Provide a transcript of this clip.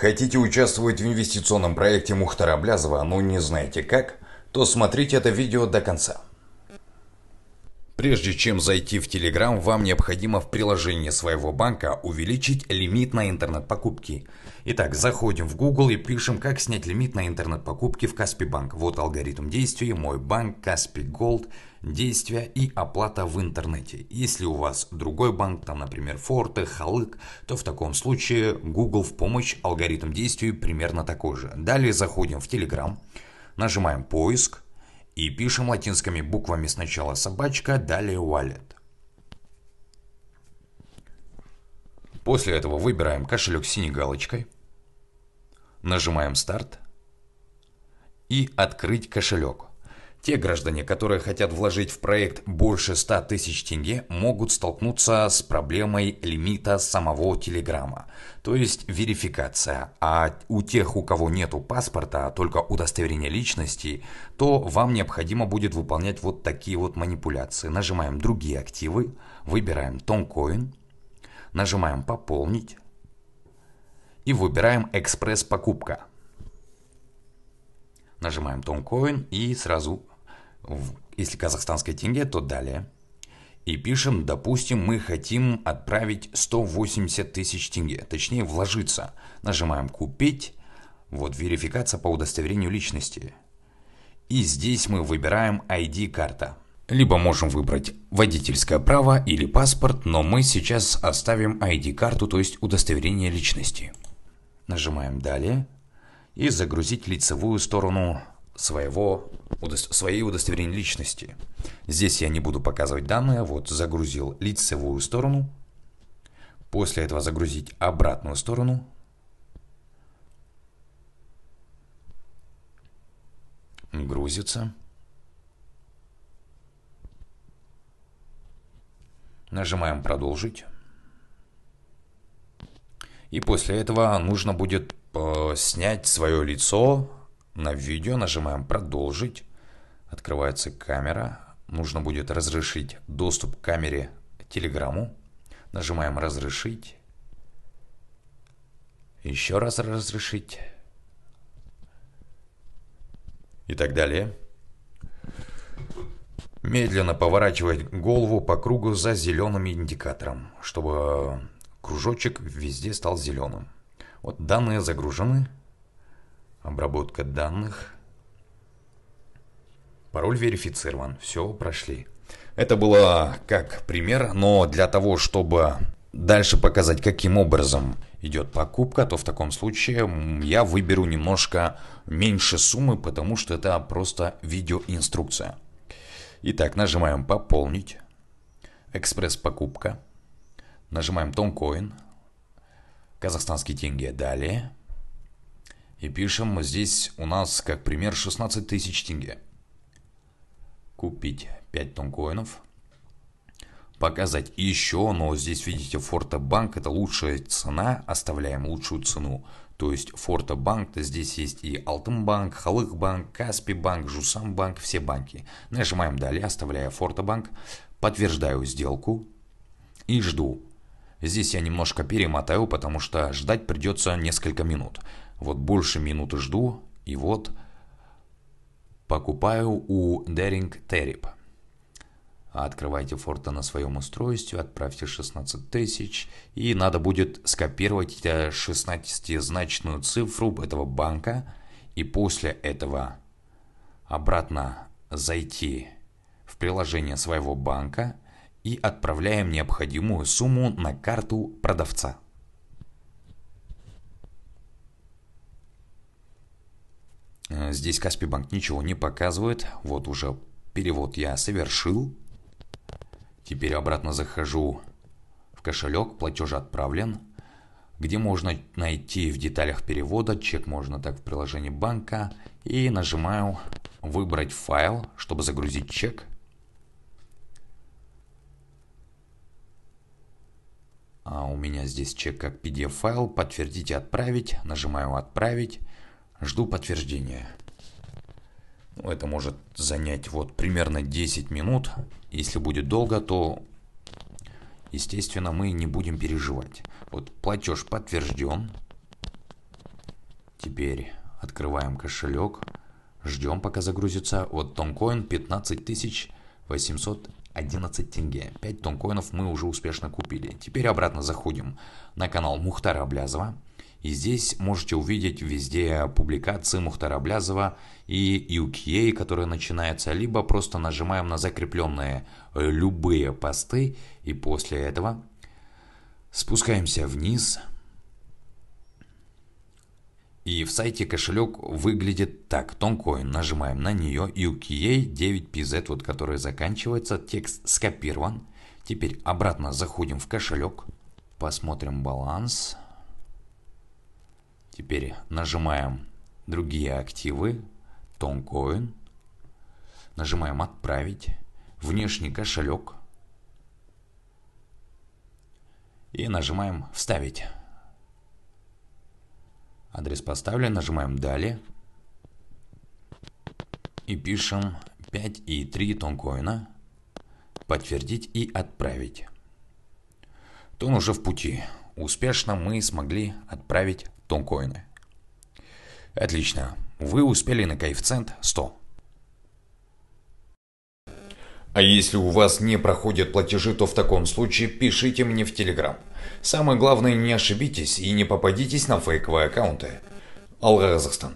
Хотите участвовать в инвестиционном проекте Мухтара Блязова, но не знаете как, то смотрите это видео до конца. Прежде чем зайти в Telegram, вам необходимо в приложении своего банка увеличить лимит на интернет-покупки. Итак, заходим в Google и пишем, как снять лимит на интернет-покупки в Каспи Банк. Вот алгоритм действий, мой банк, Каспи Голд, действия и оплата в интернете. Если у вас другой банк, там, например, Форте, Халык, то в таком случае Google в помощь, алгоритм действий примерно такой же. Далее заходим в Telegram, нажимаем поиск, и пишем латинскими буквами сначала собачка, далее wallet. После этого выбираем кошелек с синей галочкой, нажимаем старт и открыть кошелек. Те граждане, которые хотят вложить в проект больше 100 тысяч тенге, могут столкнуться с проблемой лимита самого Телеграма, то есть верификация. А у тех, у кого нету паспорта, а только удостоверение личности, то вам необходимо будет выполнять вот такие вот манипуляции. Нажимаем «Другие активы», выбираем «Тонкоин», нажимаем «Пополнить» и выбираем «Экспресс-покупка». Нажимаем Тонкоин и сразу если казахстанской тенге, то далее. И пишем, допустим, мы хотим отправить 180 тысяч тенге, точнее вложиться. Нажимаем «Купить», вот верификация по удостоверению личности. И здесь мы выбираем ID-карта. Либо можем выбрать водительское право или паспорт, но мы сейчас оставим ID-карту, то есть удостоверение личности. Нажимаем «Далее» и загрузить лицевую сторону своего, своей удостоверения личности. Здесь я не буду показывать данные, вот загрузил лицевую сторону, после этого загрузить обратную сторону, грузится. Нажимаем «Продолжить». И после этого нужно будет э, снять свое лицо на видео нажимаем «Продолжить». Открывается камера. Нужно будет разрешить доступ к камере телеграмму. Нажимаем «Разрешить». Еще раз «Разрешить». И так далее. Медленно поворачивать голову по кругу за зеленым индикатором, чтобы кружочек везде стал зеленым. Вот данные загружены обработка данных. Пароль верифицирован, все, прошли. Это было как пример, но для того, чтобы дальше показать, каким образом идет покупка, то в таком случае я выберу немножко меньше суммы, потому что это просто видеоинструкция. Итак, нажимаем «Пополнить», «Экспресс-покупка», нажимаем «Тонкоин», казахстанские тенге», «Далее», и пишем здесь у нас, как пример, 16 тысяч тенге. Купить 5 тонн коинов. Показать еще, но здесь видите Форта Банк, это лучшая цена, оставляем лучшую цену. То есть Форта Банк, то здесь есть и Алтенбанк, банк Каспи Банк, банк все банки. Нажимаем далее, оставляя Форта Банк, подтверждаю сделку и жду. Здесь я немножко перемотаю, потому что ждать придется несколько минут. Вот больше минуты жду, и вот покупаю у Деринг Террип. Открывайте форта на своем устройстве, отправьте 16 тысяч, и надо будет скопировать 16-значную э, цифру этого банка, и после этого обратно зайти в приложение своего банка и отправляем необходимую сумму на карту продавца. Э, здесь Каспий банк ничего не показывает. Вот уже перевод я совершил. Теперь обратно захожу в кошелек, платеж отправлен. Где можно найти в деталях перевода, чек можно так в приложении банка. И нажимаю «Выбрать файл», чтобы загрузить чек. А у меня здесь чек как PDF-файл, подтвердить и отправить. Нажимаю «Отправить». Жду подтверждения. Ну, это может занять вот примерно 10 минут. Если будет долго, то, естественно, мы не будем переживать. Вот платеж подтвержден. Теперь открываем кошелек. Ждем, пока загрузится. Вот тонкоин 15 811 тенге. 5 тонкоинов мы уже успешно купили. Теперь обратно заходим на канал Мухтара Блязова. И здесь можете увидеть везде публикации Мухтара Блязова и UQA, которые начинается, либо просто нажимаем на закрепленные э, любые посты, и после этого спускаемся вниз. И в сайте кошелек выглядит так. Тонкоин. Нажимаем на нее. UQA 9PZ, вот который заканчивается. Текст скопирован. Теперь обратно заходим в кошелек. Посмотрим баланс. Баланс. Теперь нажимаем другие активы, тонкоин. Нажимаем отправить, внешний кошелек. И нажимаем вставить. Адрес поставлен, нажимаем далее. И пишем 5 и 3 тонкоина. Подтвердить и отправить. Тон уже в пути. Успешно мы смогли отправить тонкоины. Отлично, вы успели на коэффициент 100. А если у вас не проходят платежи, то в таком случае пишите мне в Телеграм. Самое главное не ошибитесь и не попадитесь на фейковые аккаунты. Алгаразахстан.